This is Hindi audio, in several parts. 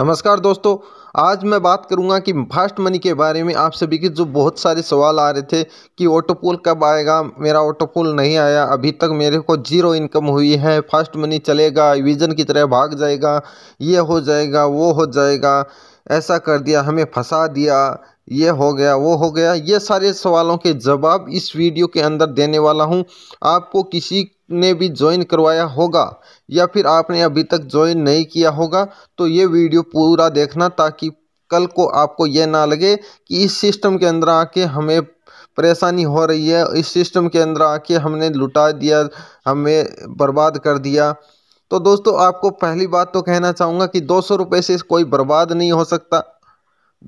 नमस्कार दोस्तों आज मैं बात करूंगा कि फास्ट मनी के बारे में आप सभी के जो बहुत सारे सवाल आ रहे थे कि ऑटो कब आएगा मेरा ऑटो नहीं आया अभी तक मेरे को जीरो इनकम हुई है फास्ट मनी चलेगा विजन की तरह भाग जाएगा ये हो जाएगा वो हो जाएगा ऐसा कर दिया हमें फंसा दिया ये हो गया वो हो गया ये सारे सवालों के जवाब इस वीडियो के अंदर देने वाला हूँ आपको किसी ने भी ज्वाइन करवाया होगा या फिर आपने अभी तक ज्वाइन नहीं किया होगा तो ये वीडियो पूरा देखना ताकि कल को आपको यह ना लगे कि इस सिस्टम के अंदर आके हमें परेशानी हो रही है इस सिस्टम के अंदर आके हमने लुटा दिया हमें बर्बाद कर दिया तो दोस्तों आपको पहली बात तो कहना चाहूँगा कि दो सौ रुपये से कोई बर्बाद नहीं हो सकता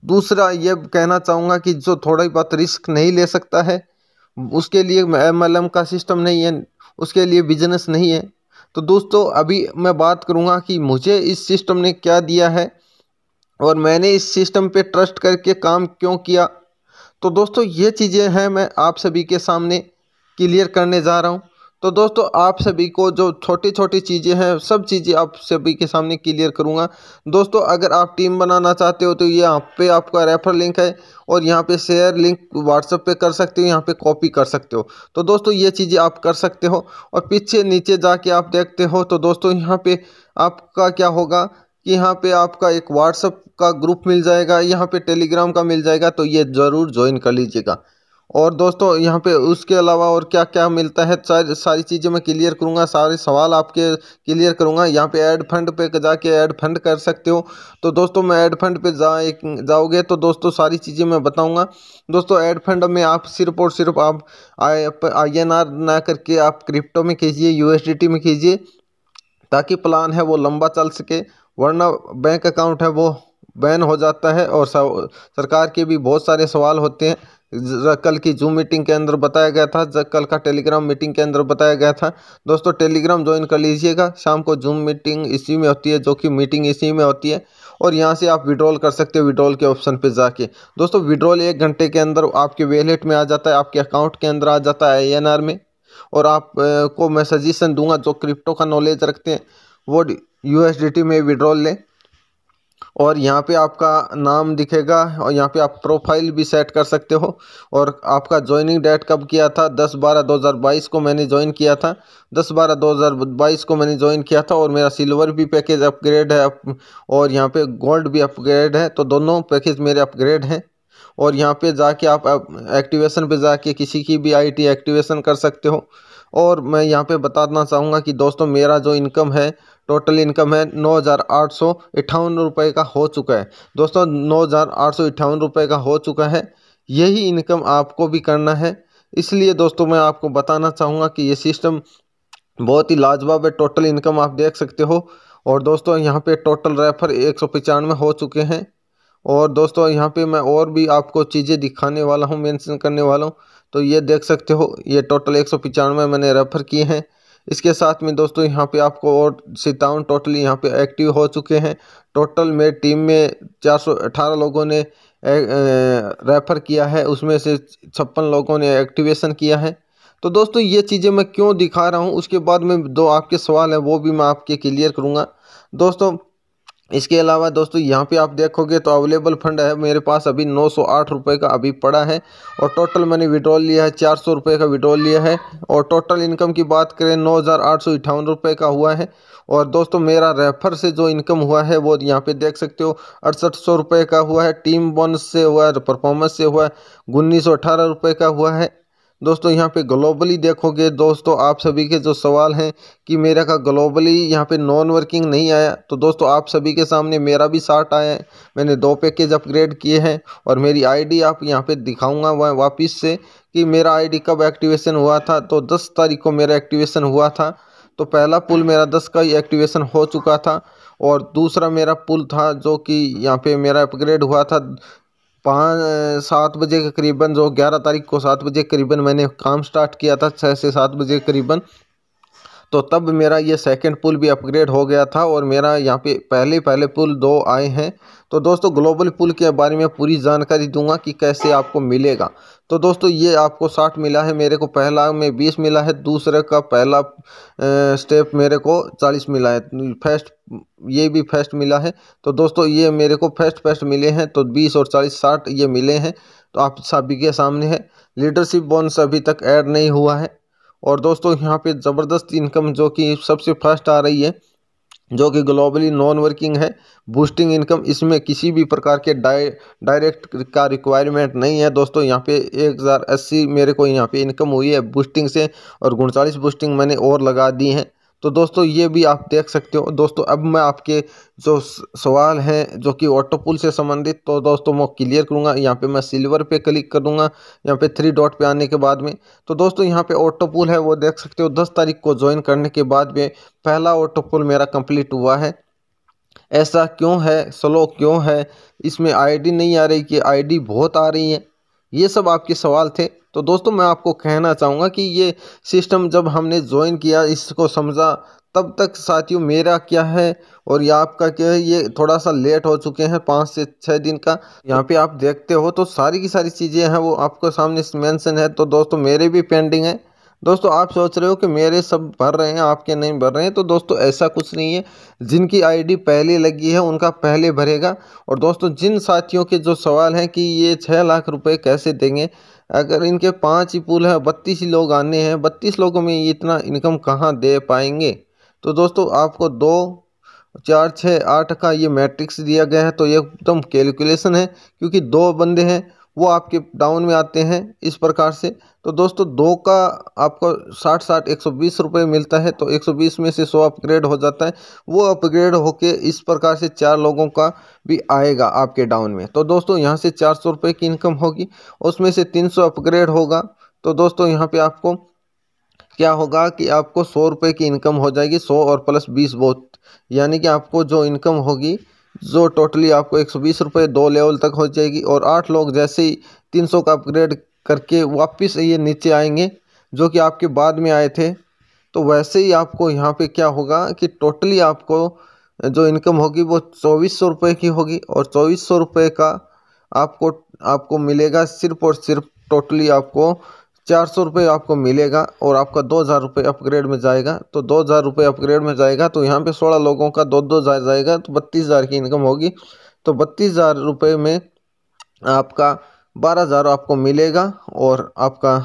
दूसरा ये कहना चाहूँगा कि जो थोड़ी बहुत रिस्क नहीं ले सकता है उसके लिए एम का सिस्टम नहीं है उसके लिए बिजनेस नहीं है तो दोस्तों अभी मैं बात करूँगा कि मुझे इस सिस्टम ने क्या दिया है और मैंने इस सिस्टम पे ट्रस्ट करके काम क्यों किया तो दोस्तों ये चीज़ें हैं मैं आप सभी के सामने क्लियर करने जा रहा हूँ तो दोस्तों आप सभी को जो छोटी छोटी चीज़ें हैं सब चीज़ें आप सभी के सामने क्लियर करूँगा दोस्तों अगर आप टीम बनाना चाहते हो तो यहाँ पे आपका रेफर लिंक है और यहाँ पे शेयर लिंक व्हाट्सएप पे कर सकते हो यहाँ पे कॉपी कर सकते हो तो दोस्तों ये चीज़ें आप कर सकते हो और पीछे नीचे जाके आप देखते हो तो दोस्तों यहाँ पर आपका क्या होगा कि यहाँ पे आपका एक व्हाट्सअप का ग्रुप मिल जाएगा यहाँ पे टेलीग्राम का मिल जाएगा तो ये ज़रूर ज्वाइन कर लीजिएगा और दोस्तों यहाँ पे उसके अलावा और क्या क्या मिलता है सारी सारी चीज़ें मैं क्लियर करूँगा सारे सवाल आपके क्लियर करूँगा यहाँ पे ऐड फंड पे जाके ऐड फंड कर सकते हो तो दोस्तों मैं ऐड फंड पे जा एक जाओगे तो दोस्तों सारी चीज़ें मैं बताऊँगा दोस्तों ऐड फंड में आप सिर्फ और सिर्फ आप आई एन आर ना करके आप क्रिप्टो में कीजिए यू में कीजिए ताकि प्लान है वो लंबा चल सके वरना बैंक अकाउंट है वो बैन हो जाता है और सरकार के भी बहुत सारे सवाल होते हैं कल की जूम मीटिंग के अंदर बताया गया था कल का टेलीग्राम मीटिंग के अंदर बताया गया था दोस्तों टेलीग्राम ज्वाइन कर लीजिएगा शाम को जूम मीटिंग इसी में होती है जो कि मीटिंग इसी में होती है और यहाँ से आप विड्रॉल कर सकते हो विड्रॉल के ऑप्शन पे जाके दोस्तों विड्रॉल एक घंटे के अंदर आपके वेलेट में आ जाता है आपके अकाउंट के अंदर आ जाता है आई में और आप को मैं सजेशन दूंगा जो क्रिप्टो का नॉलेज रखते हैं वो यू में विड्रॉल लें और यहाँ पे आपका नाम दिखेगा और यहाँ पे आप प्रोफाइल भी सेट कर सकते हो और आपका ज्वाइनिंग डेट कब किया था 10 बारह 2022 को मैंने ज्वाइन किया था 10 बारह 2022 को मैंने ज्वाइन किया था और मेरा सिल्वर भी पैकेज अपग्रेड है और यहाँ पे गोल्ड भी अपग्रेड है तो दोनों पैकेज मेरे अपग्रेड हैं और यहाँ पे जाके आप एक्टिवेशन पे जाके किसी की भी आईटी एक्टिवेशन कर सकते हो और मैं यहाँ पे बताना चाहूँगा कि दोस्तों मेरा जो इनकम है टोटल इनकम है नौ हज़ार आठ सौ अट्ठावन रुपये का हो चुका है दोस्तों नौ हज़ार आठ सौ अट्ठावन रुपये का हो चुका है यही इनकम आपको भी करना है इसलिए दोस्तों मैं आपको बताना चाहूँगा कि ये सिस्टम बहुत ही लाजवाब है टोटल इनकम आप देख सकते हो और दोस्तों यहाँ पे टोटल रेफर एक सौ पचानवे हो चुके हैं और दोस्तों यहाँ पे मैं और भी आपको चीज़ें दिखाने वाला हूँ मेंशन करने वाला हूँ तो ये देख सकते हो ये टोटल एक सौ पचानवे मैंने रेफ़र किए हैं इसके साथ में दोस्तों यहाँ पे आपको और सितावन टोटली यहाँ पे एक्टिव हो चुके हैं टोटल मेरे टीम में 418 लोगों ने रेफ़र किया है उसमें से छप्पन लोगों ने एक्टिवेशन किया है तो दोस्तों ये चीज़ें मैं क्यों दिखा रहा हूँ उसके बाद में दो आपके सवाल हैं वो भी मैं आपके क्लियर करूँगा दोस्तों इसके अलावा दोस्तों यहाँ पे आप देखोगे तो अवेलेबल फंड है मेरे पास अभी नौ सौ आठ रुपये का अभी पड़ा है और टोटल मैंने विड्रॉल लिया है चार सौ रुपये का विड्रॉल लिया है और टोटल इनकम की बात करें नौ हज़ार आठ सौ अट्ठावन रुपये का हुआ है और दोस्तों मेरा रेफर से जो इनकम हुआ है वो यहाँ पे देख सकते हो अड़सठ सौ रुपये का हुआ है टीम बोनस से हुआ है परफॉर्मेंस से हुआ है उन्नीस सौ अठारह रुपये का हुआ है दोस्तों यहाँ पे ग्लोबली देखोगे दोस्तों आप सभी के जो सवाल हैं कि मेरा का ग्लोबली यहाँ पे नॉन वर्किंग नहीं आया तो दोस्तों आप सभी के सामने मेरा भी शार्ट आया है मैंने दो पैकेज अपग्रेड किए हैं और मेरी आईडी आप यहाँ पे दिखाऊंगा वह वापस से कि मेरा आईडी कब एक्टिवेशन हुआ था तो दस तारीख को मेरा एक्टिवेशन हुआ था तो पहला पुल मेरा दस का ही एक्टिवेशन हो चुका था और दूसरा मेरा पुल था जो कि यहाँ पे मेरा अपग्रेड हुआ था पाँच सात बजे के करीबन जो ग्यारह तारीख को सात बजे के करीबन मैंने काम स्टार्ट किया था छः से सात बजे के करीबन तो तब मेरा ये सेकंड पुल भी अपग्रेड हो गया था और मेरा यहाँ पे पहले पहले पुल दो आए हैं तो दोस्तों ग्लोबल पुल के बारे में पूरी जानकारी दूंगा कि कैसे आपको मिलेगा तो दोस्तों ये आपको साठ मिला है मेरे को पहला में बीस मिला है दूसरे का पहला स्टेप मेरे को चालीस मिला है फर्स्ट ये भी फर्स्ट मिला है तो दोस्तों ये मेरे को फर्स्ट फर्स्ट मिले हैं तो बीस और चालीस साठ ये मिले हैं तो आप सभी के सामने है लीडरशिप बोनस अभी तक ऐड नहीं हुआ है और दोस्तों यहाँ पे ज़बरदस्त इनकम जो कि सबसे फर्स्ट आ रही है जो कि ग्लोबली नॉन वर्किंग है बूस्टिंग इनकम इसमें किसी भी प्रकार के डायरेक्ट का रिक्वायरमेंट नहीं है दोस्तों यहाँ पे एक हज़ार अस्सी मेरे को यहाँ पे इनकम हुई है बूस्टिंग से और उनचालीस बूस्टिंग मैंने और लगा दी हैं तो दोस्तों ये भी आप देख सकते हो दोस्तों अब मैं आपके जो सवाल हैं जो कि ऑटो पुल से संबंधित तो दोस्तों मैं क्लियर करूँगा यहाँ पे मैं सिल्वर पे क्लिक करूँगा यहाँ पे थ्री डॉट पे आने के बाद में तो दोस्तों यहाँ पे ऑटो पुल है वो देख सकते हो दस तारीख को ज्वाइन करने के बाद में पहला ऑटो पुल मेरा कम्प्लीट हुआ है ऐसा क्यों है स्लो क्यों है इसमें आई नहीं आ रही कि आई बहुत आ रही है ये सब आपके सवाल थे तो दोस्तों मैं आपको कहना चाहूँगा कि ये सिस्टम जब हमने ज्वाइन किया इसको समझा तब तक साथियों मेरा क्या है और ये आपका क्या है ये थोड़ा सा लेट हो चुके हैं पाँच से छः दिन का यहाँ पे आप देखते हो तो सारी की सारी चीज़ें हैं वो आपको सामने मेंशन है तो दोस्तों मेरे भी पेंडिंग है दोस्तों आप सोच रहे हो कि मेरे सब भर रहे हैं आपके नहीं भर रहे हैं तो दोस्तों ऐसा कुछ नहीं है जिनकी आईडी पहले लगी है उनका पहले भरेगा और दोस्तों जिन साथियों के जो सवाल हैं कि ये छः लाख रुपए कैसे देंगे अगर इनके पाँच ही पुल है बत्तीस ही लोग आने हैं बत्तीस लोगों में ये इतना इनकम कहाँ दे पाएंगे तो दोस्तों आपको दो चार छः आठ का ये मैट्रिक्स दिया गया है तो ये एकदम कैलकुलेसन है क्योंकि दो बंदे हैं वो आपके डाउन में आते हैं इस प्रकार से तो दोस्तों दो का आपको साठ साठ एक सौ बीस रुपये मिलता है तो एक सौ बीस में से सौ अपग्रेड हो जाता है वो अपग्रेड होके इस प्रकार से चार लोगों का भी आएगा आपके डाउन में तो दोस्तों यहाँ से चार सौ रुपये की इनकम होगी उसमें से तीन सौ अपग्रेड होगा तो दोस्तों यहाँ पे आपको क्या होगा कि आपको सौ रुपये की इनकम हो जाएगी सौ और प्लस बीस बहुत यानी कि आपको जो इनकम होगी जो टोटली आपको एक सौ बीस रुपये दो लेवल तक हो जाएगी और आठ लोग जैसे ही तीन सौ का अपग्रेड करके वापस ये नीचे आएंगे जो कि आपके बाद में आए थे तो वैसे ही आपको यहाँ पे क्या होगा कि टोटली आपको जो इनकम होगी वो चौबीस सौ रुपये की होगी और चौबीस सौ रुपये का आपको आपको मिलेगा सिर्फ और सिर्फ टोटली आपको चार सौ रुपये आपको मिलेगा और आपका दो हज़ार रुपये अपग्रेड में जाएगा तो दो हज़ार रुपये अपग्रेड में जाएगा तो यहाँ पे सोलह लोगों का दो दो हज़ार जाएगा तो बत्तीस हज़ार की इनकम होगी तो बत्तीस हज़ार रुपये में आपका बारह हज़ार आपको मिलेगा और आपका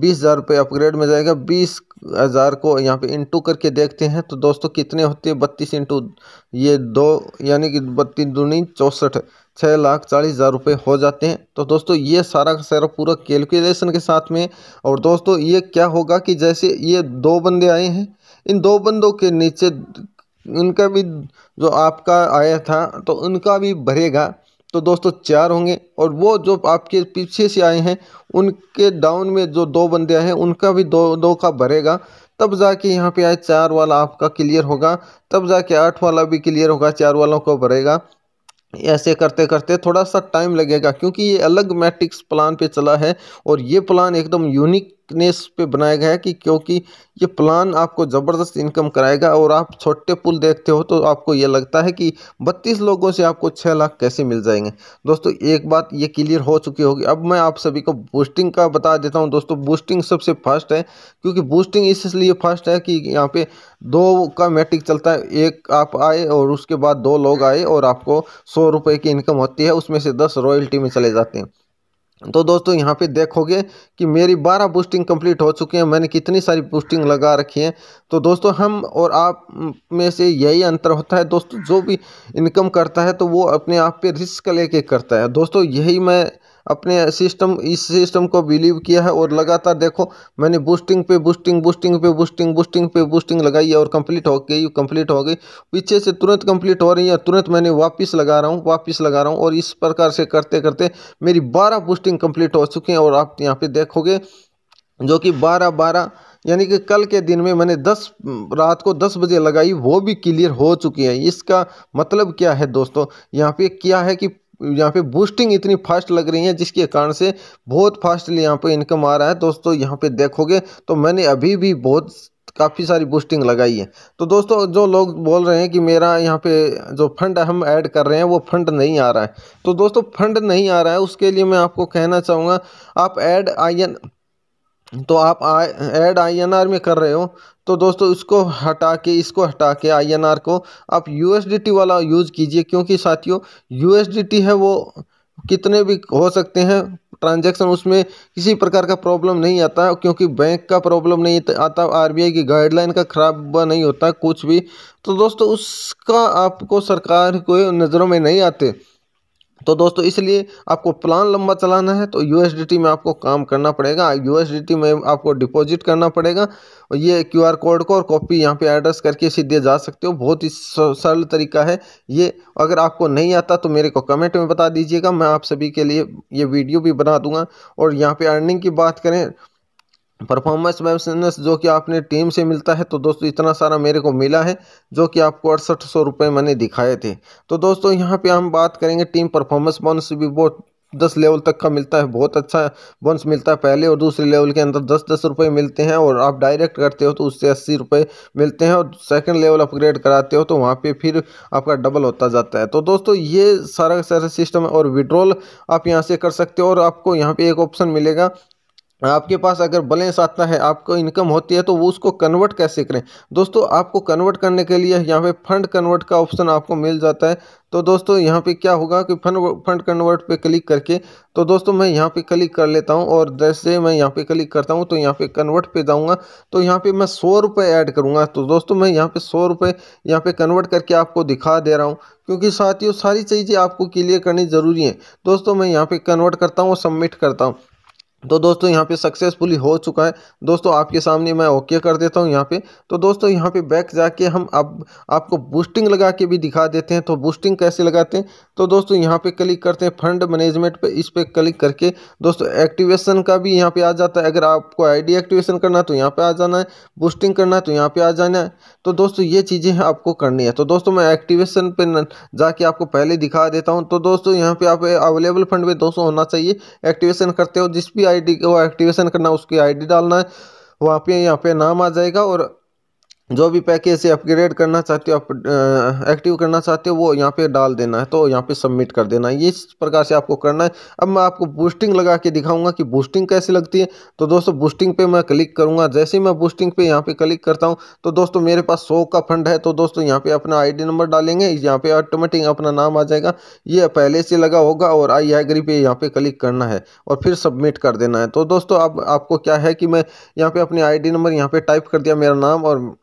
बीस हज़ार रुपये अपग्रेड में जाएगा बीस हज़ार को यहाँ पे इंटू करके देखते हैं तो दोस्तों कितने होते हैं बत्तीस इंटू ये दो यानी कि बत्तीस दूनी चौंसठ छः लाख चालीस हज़ार रुपये हो जाते हैं तो दोस्तों ये सारा का सारा पूरा कैलकुलेशन के साथ में और दोस्तों ये क्या होगा कि जैसे ये दो बंदे आए हैं इन दो बंदों के नीचे उनका भी जो आपका आया था तो उनका भी भरेगा तो दोस्तों चार होंगे और वो जो आपके पीछे से आए हैं उनके डाउन में जो दो बंदे आए हैं उनका भी दो दो का भरेगा तब जाके यहाँ पे आए चार वाला आपका क्लियर होगा तब जाके आठ वाला भी क्लियर होगा चार वालों को भरेगा ऐसे करते करते थोड़ा सा टाइम लगेगा क्योंकि ये अलग मैट्रिक्स प्लान पे चला है और ये प्लान एकदम यूनिक नेस पे बनाया गया है कि क्योंकि ये प्लान आपको ज़बरदस्त इनकम कराएगा और आप छोटे पुल देखते हो तो आपको ये लगता है कि बत्तीस लोगों से आपको छः लाख कैसे मिल जाएंगे दोस्तों एक बात ये क्लियर हो चुकी होगी अब मैं आप सभी को बूस्टिंग का बता देता हूँ दोस्तों बूस्टिंग सबसे फास्ट है क्योंकि बूस्टिंग इसलिए फास्ट है कि यहाँ पर दो का मैट्रिक चलता है एक आप आए और उसके बाद दो लोग आए और आपको सौ की इनकम होती है उसमें से दस रॉयल्टी में चले जाते हैं तो दोस्तों यहाँ पे देखोगे कि मेरी 12 बूस्टिंग कंप्लीट हो चुकी हैं मैंने कितनी सारी बूस्टिंग लगा रखी है तो दोस्तों हम और आप में से यही अंतर होता है दोस्तों जो भी इनकम करता है तो वो अपने आप पे रिस्क लेके करता है दोस्तों यही मैं अपने सिस्टम इस सिस्टम को बिलीव किया है और लगातार देखो मैंने बूस्टिंग पे बूस्टिंग बूस्टिंग पे बूस्टिंग बूस्टिंग पे बूस्टिंग लगाई है और कंप्लीट हो गई कंप्लीट हो गई पीछे से तुरंत कंप्लीट हो रही है तुरंत मैंने वापस लगा रहा हूँ वापस लगा रहा हूँ और इस प्रकार से करते करते मेरी बारह बूस्टिंग कम्प्लीट हो चुकी है और आप यहाँ पर देखोगे जो कि बारह बारह यानी कि कल के दिन में मैंने 10 रात को 10 बजे लगाई वो भी क्लियर हो चुकी है इसका मतलब क्या है दोस्तों यहाँ पे क्या है कि यहाँ पे बूस्टिंग इतनी फास्ट लग रही है जिसके कारण से बहुत फास्टली यहाँ पे इनकम आ रहा है दोस्तों यहाँ पे देखोगे तो मैंने अभी भी बहुत काफ़ी सारी बूस्टिंग लगाई है तो दोस्तों जो लोग बोल रहे हैं कि मेरा यहाँ पे जो फंड हम ऐड कर रहे हैं वो फंड नहीं आ रहा है तो दोस्तों फंड नहीं आ रहा है उसके लिए मैं आपको कहना चाहूँगा आप ऐड आई एन तो आप ऐड आई एन आर में कर रहे हो तो दोस्तों इसको हटा के इसको हटा के आई एन आर को आप यू एस डी टी वाला यूज़ कीजिए क्योंकि साथियों यू एस डी टी है वो कितने भी हो सकते हैं ट्रांजैक्शन उसमें किसी प्रकार का प्रॉब्लम नहीं आता क्योंकि बैंक का प्रॉब्लम नहीं आता आरबीआई की गाइडलाइन का खराब नहीं होता कुछ भी तो दोस्तों उसका आपको सरकार को नज़रों में नहीं आते तो दोस्तों इसलिए आपको प्लान लंबा चलाना है तो यूएसडीटी में आपको काम करना पड़ेगा यूएसडीटी में आपको डिपॉजिट करना पड़ेगा और ये क्यूआर कोड को और कॉपी यहाँ पे एड्रेस करके सीधे जा सकते हो बहुत ही सरल तरीका है ये अगर आपको नहीं आता तो मेरे को कमेंट में बता दीजिएगा मैं आप सभी के लिए ये वीडियो भी बना दूंगा और यहाँ पर अर्निंग की बात करें परफॉर्मेंस बोनस जो कि आपने टीम से मिलता है तो दोस्तों इतना सारा मेरे को मिला है जो कि आपको अड़सठ सौ रुपये मैंने दिखाए थे तो दोस्तों यहाँ पे हम बात करेंगे टीम परफॉर्मेंस बोनस भी बहुत दस लेवल तक का मिलता है बहुत अच्छा बोनस मिलता है पहले और दूसरे लेवल के अंदर दस दस रुपये मिलते हैं और आप डायरेक्ट करते हो तो उससे अस्सी रुपये मिलते हैं और सेकंड लेवल अपग्रेड कराते हो तो वहाँ पे फिर आपका डबल होता जाता है तो दोस्तों ये सारा सारा सिस्टम है और विड्रॉल आप यहाँ से कर सकते हो और आपको यहाँ पर एक ऑप्शन मिलेगा आपके पास अगर बैलेंस आता है आपको इनकम होती है तो वो उसको कन्वर्ट कैसे करें दोस्तों आपको कन्वर्ट करने के लिए यहाँ पे फंड कन्वर्ट का ऑप्शन आपको मिल जाता है तो दोस्तों यहाँ पे क्या होगा कि फंड फंड कन्वर्ट पे क्लिक करके तो दोस्तों मैं यहाँ पे क्लिक कर लेता हूँ और जैसे मैं यहाँ पे क्लिक करता हूँ तो यहाँ पे कन्वर्ट पे जाऊँगा तो यहाँ पे मैं सौ रुपये ऐड करूँगा तो दोस्तों मैं यहाँ पे सौ रुपये यहाँ पे कन्वर्ट करके आपको दिखा दे रहा हूँ क्योंकि साथियों सारी चीज़ें आपको क्लियर करनी ज़रूरी है दोस्तों मैं यहाँ पर कन्वर्ट करता हूँ और सबमिट करता हूँ तो दोस्तों यहाँ पे सक्सेसफुली हो चुका है दोस्तों आपके सामने मैं ओके कर देता हूँ यहाँ पे तो दोस्तों यहाँ पे बैक जाके हम अब आपको बूस्टिंग लगा के भी दिखा देते हैं तो बूस्टिंग कैसे लगाते हैं तो दोस्तों यहाँ पे क्लिक करते हैं फंड मैनेजमेंट पे इस पर क्लिक करके दोस्तों एक्टिवेशन का भी यहाँ पर आ जाता है अगर आपको आई एक्टिवेशन करना है तो यहाँ पर आ जाना है बूस्टिंग करना है तो यहाँ पर आ जाना है तो दोस्तों ये चीज़ें आपको करनी है तो दोस्तों मैं एक्टिवेशन पर जाके आपको पहले दिखा देता हूँ तो दोस्तों यहाँ पर आप अवेलेबल फंड में दोस्तों होना चाहिए एक्टिवेशन करते हो जिस भी आईडी को एक्टिवेशन करना उसकी आईडी डालना है वहाँ पे यहाँ पे नाम आ जाएगा और जो भी पैकेज से अपग्रेड करना चाहते हो एक्टिव करना चाहते हो वो यहाँ पे डाल देना है तो यहाँ पे सबमिट कर देना है इस प्रकार से आपको करना है अब मैं आपको बूस्टिंग लगा के दिखाऊंगा कि बूस्टिंग कैसे लगती है तो दोस्तों बूस्टिंग पे मैं क्लिक करूँगा जैसे ही मैं बूस्टिंग पे यहाँ पे क्लिक करता हूँ तो दोस्तों मेरे पास सो का फंड है तो दोस्तों यहाँ पर अपना आई नंबर डालेंगे यहाँ पर ऑटोमेटिक अपना नाम आ जाएगा ये पहले से लगा होगा और आई एग्री पे यहाँ पर क्लिक करना है और फिर सबमिट कर देना है तो दोस्तों अब आपको क्या है कि मैं यहाँ पर अपने आई नंबर यहाँ पर टाइप कर दिया मेरा नाम और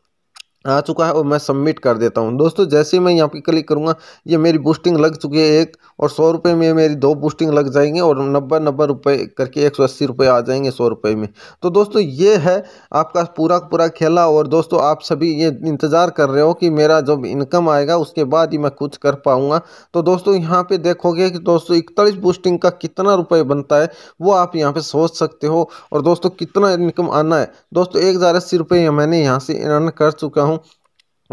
आ चुका है और मैं सबमिट कर देता हूँ दोस्तों जैसे मैं यहाँ पे क्लिक करूँगा ये मेरी बूस्टिंग लग चुकी है एक और सौ रुपये में मेरी दो पोस्टिंग लग जाएंगे और नब्बे नब्बे रुपये करके एक सौ अस्सी रुपये आ जाएंगे सौ रुपये में तो दोस्तों ये है आपका पूरा पूरा खेला और दोस्तों आप सभी ये इंतज़ार कर रहे हो कि मेरा जब इनकम आएगा उसके बाद ही मैं कुछ कर पाऊँगा तो दोस्तों यहाँ पर देखोगे कि दोस्तों इकतालीस पोस्टिंग का कितना रुपये बनता है वो आप यहाँ पर सोच सकते हो और दोस्तों कितना इनकम आना है दोस्तों एक हज़ार अस्सी रुपये मैंने यहाँ से अर्न कर चुका हूँ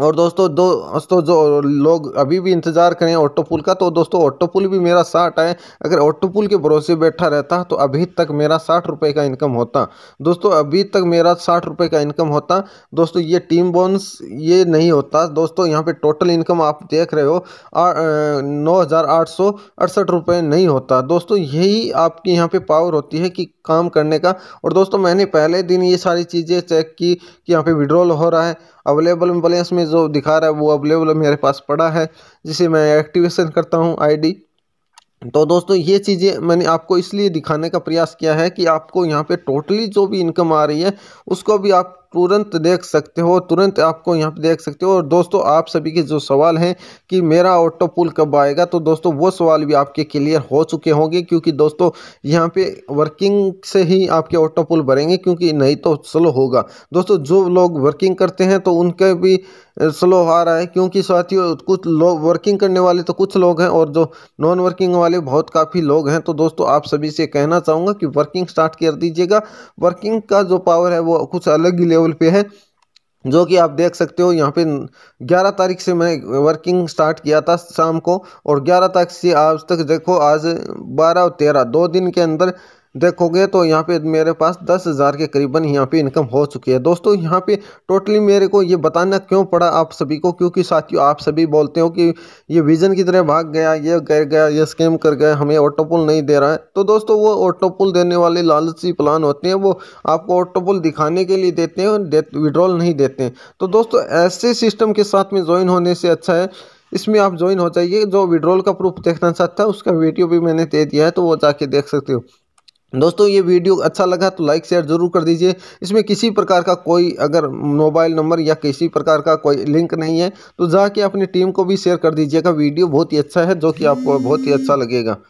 और दोस्तों दो दोस्तों जो लोग अभी भी इंतज़ार करें ऑटो पुल का तो दोस्तों ऑटो पुल भी मेरा साठ है अगर ऑटो पुल के भरोसे बैठा रहता तो अभी तक मेरा साठ रुपये का इनकम होता दोस्तों अभी तक मेरा साठ रुपये का इनकम होता दोस्तों ये टीम बोन्स ये नहीं होता दोस्तों यहाँ पे टोटल इनकम आप देख रहे हो नौ हज़ार आठ सौ अड़सठ रुपये नहीं होता दोस्तों यही आपकी यहाँ पर पावर होती है कि काम करने का और दोस्तों मैंने पहले दिन ये सारी चीज़ें चेक की कि यहाँ पे विड्रॉल हो रहा है अवेलेबल बैलेंस में जो दिखा रहा है वो अवेलेबल मेरे पास पड़ा है जिसे मैं एक्टिवेशन करता हूँ आईडी तो दोस्तों ये चीज़ें मैंने आपको इसलिए दिखाने का प्रयास किया है कि आपको यहाँ पे टोटली जो भी इनकम आ रही है उसको भी आप तुरंत देख सकते हो तुरंत आपको यहाँ पे देख सकते हो और दोस्तों आप सभी के जो सवाल हैं कि मेरा ऑटो पुल कब आएगा तो दोस्तों वो सवाल भी आपके क्लियर हो चुके होंगे क्योंकि दोस्तों यहाँ पे वर्किंग से ही आपके ऑटो पुल भरेंगे क्योंकि नहीं तो स्लो होगा दोस्तों जो लोग वर्किंग करते हैं तो उनके भी स्लो आ रहा है क्योंकि साथियों कुछ लोग वर्किंग करने वाले तो कुछ लोग हैं और जो नॉन वर्किंग वाले बहुत काफ़ी लोग हैं तो दोस्तों आप सभी से कहना चाहूँगा कि वर्किंग स्टार्ट कर दीजिएगा वर्किंग का जो पावर है वो कुछ अलग ही लेवल पे है जो कि आप देख सकते हो यहाँ पे 11 तारीख से मैं वर्किंग स्टार्ट किया था शाम को और 11 तारीख से आज तक देखो आज 12 और 13 दो दिन के अंदर देखोगे तो यहाँ पे मेरे पास दस हज़ार के करीबन यहाँ पे इनकम हो चुकी है दोस्तों यहाँ पे टोटली मेरे को ये बताना क्यों पड़ा आप सभी को क्योंकि साथियों आप सभी बोलते हो कि ये विज़न की तरह भाग गया ये गिर गया ये स्कैम कर गया हमें ऑटोपुल नहीं दे रहा है तो दोस्तों वो ऑटोपुल देने वाले लालची प्लान होते हैं वो आपको ऑटोपुल दिखाने के लिए देते हैं विड्रॉल नहीं देते हैं तो दोस्तों ऐसे सिस्टम के साथ में ज्वाइन होने से अच्छा है इसमें आप ज्वाइन हो जाइए जो विड्रॉल का प्रूफ देखना चाहता है उसका वीडियो भी मैंने दे दिया है तो वो जाके देख सकते हो दोस्तों ये वीडियो अच्छा लगा तो लाइक शेयर ज़रूर कर दीजिए इसमें किसी प्रकार का कोई अगर मोबाइल नंबर या किसी प्रकार का कोई लिंक नहीं है तो जाके अपनी टीम को भी शेयर कर दीजिएगा वीडियो बहुत ही अच्छा है जो कि आपको बहुत ही अच्छा लगेगा